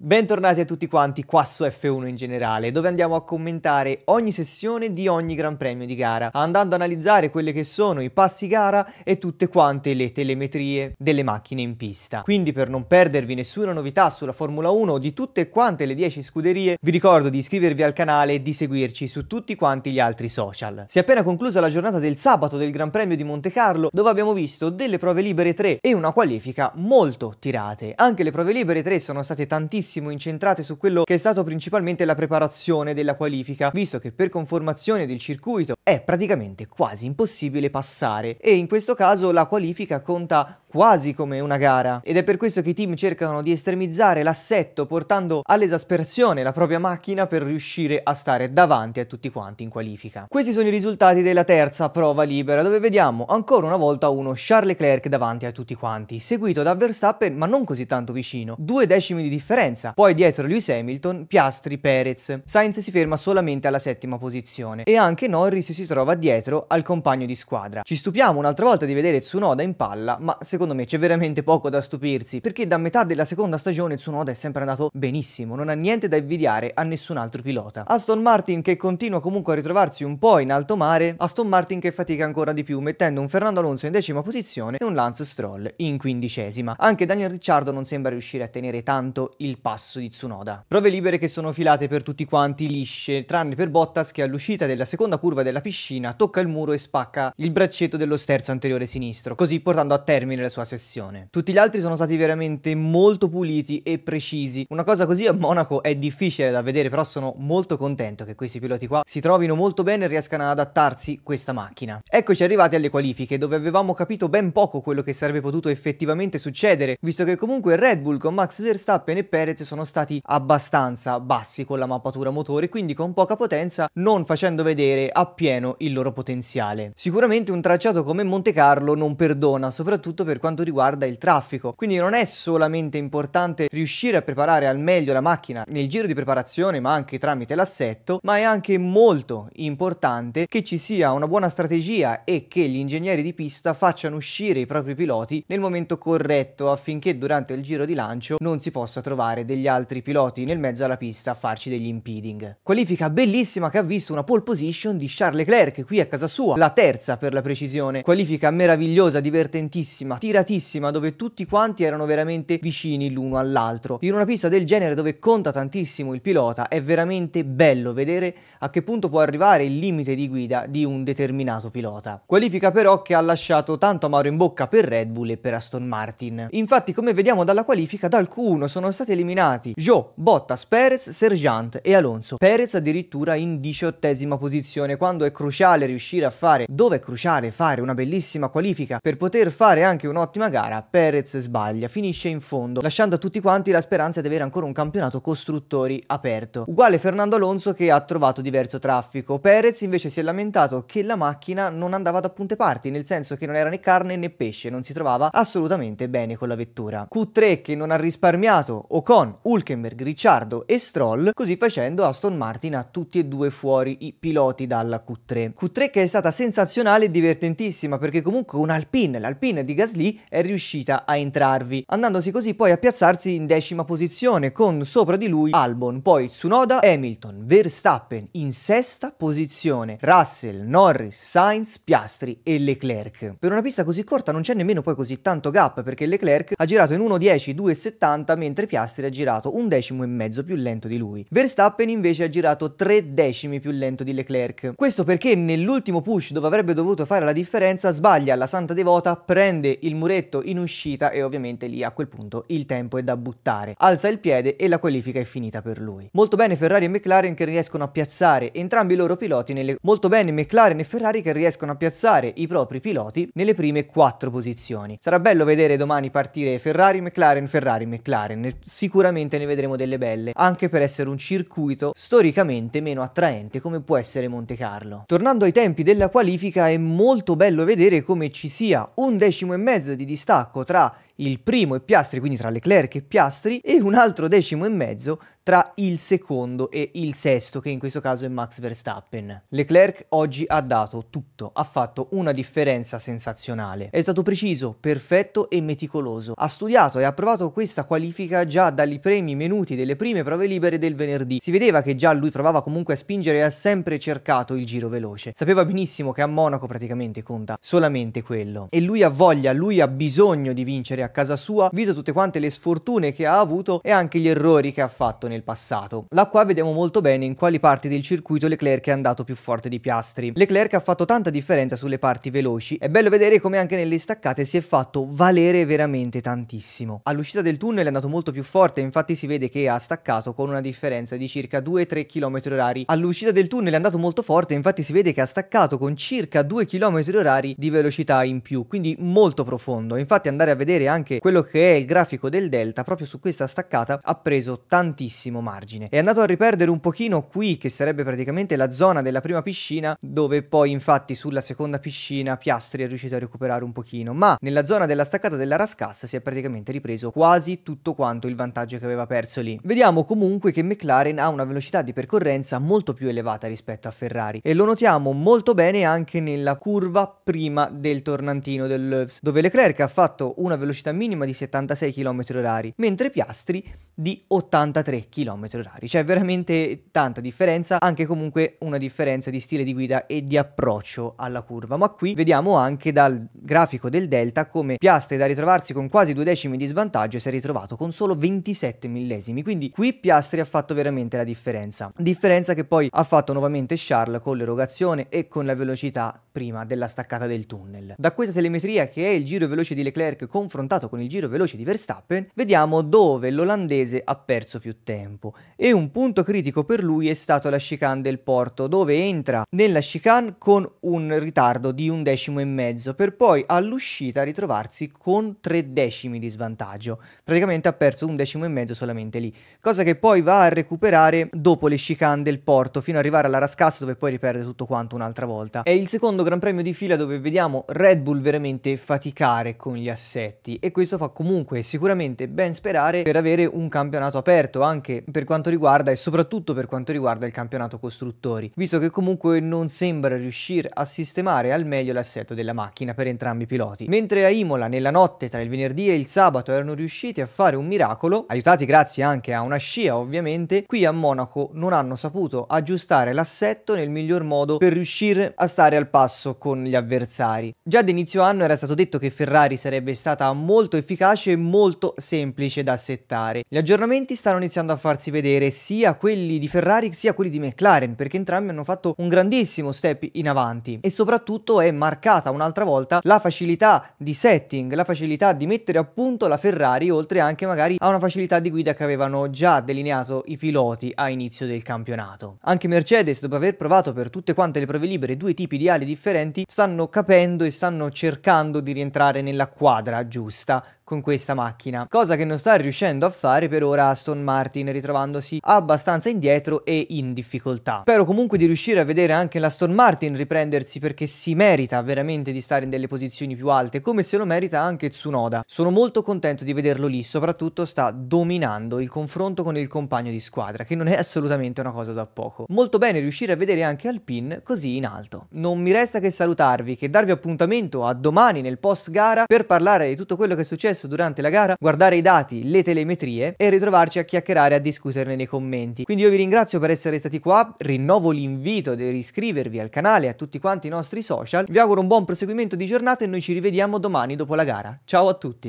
Bentornati a tutti quanti qua su F1 in generale, dove andiamo a commentare ogni sessione di ogni Gran Premio di gara, andando ad analizzare quelle che sono i passi gara e tutte quante le telemetrie delle macchine in pista. Quindi per non perdervi nessuna novità sulla Formula 1 o di tutte quante le 10 scuderie, vi ricordo di iscrivervi al canale e di seguirci su tutti quanti gli altri social. Si è appena conclusa la giornata del sabato del Gran Premio di Monte Carlo, dove abbiamo visto delle prove libere 3 e una qualifica molto tirate. Anche le prove libere 3 sono state tantissime tantissimo incentrate su quello che è stato principalmente la preparazione della qualifica, visto che per conformazione del circuito è praticamente quasi impossibile passare e in questo caso la qualifica conta quasi come una gara ed è per questo che i team cercano di estremizzare l'assetto portando all'esasperazione la propria macchina per riuscire a stare davanti a tutti quanti in qualifica. Questi sono i risultati della terza prova libera dove vediamo ancora una volta uno Charles Leclerc davanti a tutti quanti seguito da Verstappen ma non così tanto vicino, due decimi di differenza, poi dietro Lewis Hamilton, Piastri, Perez. Sainz si ferma solamente alla settima posizione e anche Norris si si trova dietro al compagno di squadra. Ci stupiamo un'altra volta di vedere Tsunoda in palla, ma secondo me c'è veramente poco da stupirsi, perché da metà della seconda stagione Tsunoda è sempre andato benissimo, non ha niente da invidiare a nessun altro pilota. Aston Martin che continua comunque a ritrovarsi un po' in alto mare, Aston Martin che fatica ancora di più mettendo un Fernando Alonso in decima posizione e un Lance Stroll in quindicesima. Anche Daniel Ricciardo non sembra riuscire a tenere tanto il passo di Tsunoda. Prove libere che sono filate per tutti quanti lisce, tranne per Bottas che all'uscita della seconda curva della pista piscina, tocca il muro e spacca il braccetto dello sterzo anteriore sinistro, così portando a termine la sua sessione. Tutti gli altri sono stati veramente molto puliti e precisi. Una cosa così a Monaco è difficile da vedere, però sono molto contento che questi piloti qua si trovino molto bene e riescano ad adattarsi questa macchina. Eccoci arrivati alle qualifiche, dove avevamo capito ben poco quello che sarebbe potuto effettivamente succedere, visto che comunque Red Bull con Max Verstappen e Perez sono stati abbastanza bassi con la mappatura motore, quindi con poca potenza, non facendo vedere appieno pieno il loro potenziale. Sicuramente un tracciato come Monte Carlo non perdona, soprattutto per quanto riguarda il traffico, quindi non è solamente importante riuscire a preparare al meglio la macchina nel giro di preparazione, ma anche tramite l'assetto, ma è anche molto importante che ci sia una buona strategia e che gli ingegneri di pista facciano uscire i propri piloti nel momento corretto affinché durante il giro di lancio non si possa trovare degli altri piloti nel mezzo alla pista a farci degli impeding. Qualifica bellissima che ha visto una pole position di Charles Leclerc qui a casa sua, la terza per la precisione. Qualifica meravigliosa, divertentissima, tiratissima, dove tutti quanti erano veramente vicini l'uno all'altro. In una pista del genere dove conta tantissimo il pilota è veramente bello vedere a che punto può arrivare il limite di guida di un determinato pilota. Qualifica però che ha lasciato tanto amaro in bocca per Red Bull e per Aston Martin. Infatti come vediamo dalla qualifica da alcuno sono stati eliminati Joe, Bottas, Perez, Sergeant e Alonso. Perez addirittura in diciottesima posizione quando è è cruciale riuscire a fare, dove è cruciale fare una bellissima qualifica per poter fare anche un'ottima gara, Perez sbaglia, finisce in fondo, lasciando a tutti quanti la speranza di avere ancora un campionato costruttori aperto. Uguale Fernando Alonso che ha trovato diverso traffico, Perez invece si è lamentato che la macchina non andava da punte parti, nel senso che non era né carne né pesce, non si trovava assolutamente bene con la vettura. Q3 che non ha risparmiato Ocon, Hulkenberg, Ricciardo e Stroll, così facendo Aston Martin ha tutti e due fuori i piloti dalla Q3. Q3. Q3 che è stata sensazionale e divertentissima perché comunque un'Alpine, l'Alpine di Gasly, è riuscita a entrarvi, andandosi così poi a piazzarsi in decima posizione con sopra di lui Albon, poi Tsunoda, Hamilton, Verstappen in sesta posizione, Russell, Norris, Sainz, Piastri e Leclerc. Per una pista così corta non c'è nemmeno poi così tanto gap perché Leclerc ha girato in 1.10 2.70 mentre Piastri ha girato un decimo e mezzo più lento di lui. Verstappen invece ha girato tre decimi più lento di Leclerc. Questo perché nell'ultimo push dove avrebbe dovuto fare la differenza sbaglia la Santa Devota, prende il muretto in uscita e ovviamente lì a quel punto il tempo è da buttare. Alza il piede e la qualifica è finita per lui. Molto bene Ferrari e McLaren che riescono a piazzare entrambi i loro piloti nelle... Molto bene McLaren e Ferrari che riescono a piazzare i propri piloti nelle prime quattro posizioni. Sarà bello vedere domani partire Ferrari, McLaren, Ferrari, McLaren. Sicuramente ne vedremo delle belle, anche per essere un circuito storicamente meno attraente come può essere Monte Carlo livello. Tornando ai tempi della qualifica è molto bello vedere come ci sia un decimo e mezzo di distacco tra il primo e Piastri, quindi tra Leclerc e Piastri, e un altro decimo e mezzo tra il secondo e il sesto, che in questo caso è Max Verstappen. Leclerc oggi ha dato tutto, ha fatto una differenza sensazionale. È stato preciso, perfetto e meticoloso. Ha studiato e ha provato questa qualifica già dagli primi minuti delle prime prove libere del venerdì. Si vedeva che già lui provava comunque a spingere e ha sempre cercato il giro veloce. Sapeva benissimo che a Monaco praticamente conta solamente quello. E lui ha voglia, lui ha bisogno di vincere a a casa sua, visto tutte quante le sfortune che ha avuto e anche gli errori che ha fatto nel passato. Là qua vediamo molto bene in quali parti del circuito Leclerc è andato più forte di Piastri. Leclerc ha fatto tanta differenza sulle parti veloci, è bello vedere come anche nelle staccate si è fatto valere veramente tantissimo. All'uscita del tunnel è andato molto più forte, infatti si vede che ha staccato con una differenza di circa 2-3 km orari. All'uscita del tunnel è andato molto forte, infatti si vede che ha staccato con circa 2 km orari di velocità in più, quindi molto profondo. Infatti andare a vedere anche anche quello che è il grafico del delta, proprio su questa staccata ha preso tantissimo margine. È andato a riperdere un pochino qui, che sarebbe praticamente la zona della prima piscina, dove poi infatti sulla seconda piscina Piastri è riuscito a recuperare un pochino, ma nella zona della staccata della Rascassa si è praticamente ripreso quasi tutto quanto il vantaggio che aveva perso lì. Vediamo comunque che McLaren ha una velocità di percorrenza molto più elevata rispetto a Ferrari e lo notiamo molto bene anche nella curva prima del tornantino dell'Oeuvs, dove Leclerc ha fatto una velocità velocità minima di 76 km orari, mentre Piastri di 83 km orari. C'è cioè, veramente tanta differenza, anche comunque una differenza di stile di guida e di approccio alla curva. Ma qui vediamo anche dal grafico del delta come Piastri da ritrovarsi con quasi due decimi di svantaggio si è ritrovato con solo 27 millesimi. Quindi qui Piastri ha fatto veramente la differenza. Differenza che poi ha fatto nuovamente Charles con l'erogazione e con la velocità prima della staccata del tunnel. Da questa telemetria che è il giro veloce di Leclerc confrontato confrontato con il giro veloce di Verstappen, vediamo dove l'olandese ha perso più tempo. E un punto critico per lui è stato la chicane del Porto, dove entra nella chicane con un ritardo di un decimo e mezzo, per poi all'uscita ritrovarsi con tre decimi di svantaggio. Praticamente ha perso un decimo e mezzo solamente lì, cosa che poi va a recuperare dopo le chicane del Porto, fino ad arrivare alla Rascassa, dove poi riperde tutto quanto un'altra volta. È il secondo Gran Premio di fila dove vediamo Red Bull veramente faticare con gli assetti e questo fa comunque sicuramente ben sperare per avere un campionato aperto anche per quanto riguarda e soprattutto per quanto riguarda il campionato costruttori, visto che comunque non sembra riuscire a sistemare al meglio l'assetto della macchina per entrambi i piloti. Mentre a Imola nella notte tra il venerdì e il sabato erano riusciti a fare un miracolo, aiutati grazie anche a una scia ovviamente, qui a Monaco non hanno saputo aggiustare l'assetto nel miglior modo per riuscire a stare al passo con gli avversari. Già d'inizio anno era stato detto che Ferrari sarebbe stata molto molto efficace e molto semplice da settare. Gli aggiornamenti stanno iniziando a farsi vedere sia quelli di Ferrari sia quelli di McLaren perché entrambi hanno fatto un grandissimo step in avanti e soprattutto è marcata un'altra volta la facilità di setting, la facilità di mettere a punto la Ferrari oltre anche magari a una facilità di guida che avevano già delineato i piloti a inizio del campionato. Anche Mercedes dopo aver provato per tutte quante le prove libere due tipi di ali differenti stanno capendo e stanno cercando di rientrare nella quadra giusta vista con questa macchina, cosa che non sta riuscendo a fare per ora Aston Martin ritrovandosi abbastanza indietro e in difficoltà. Spero comunque di riuscire a vedere anche l'Aston Martin riprendersi perché si merita veramente di stare in delle posizioni più alte come se lo merita anche Tsunoda. Sono molto contento di vederlo lì, soprattutto sta dominando il confronto con il compagno di squadra che non è assolutamente una cosa da poco. Molto bene riuscire a vedere anche Alpine così in alto. Non mi resta che salutarvi, che darvi appuntamento a domani nel post gara per parlare di tutto quello che è successo successo durante la gara, guardare i dati, le telemetrie e ritrovarci a chiacchierare e a discuterne nei commenti. Quindi io vi ringrazio per essere stati qua, rinnovo l'invito di iscrivervi al canale e a tutti quanti i nostri social, vi auguro un buon proseguimento di giornata e noi ci rivediamo domani dopo la gara. Ciao a tutti!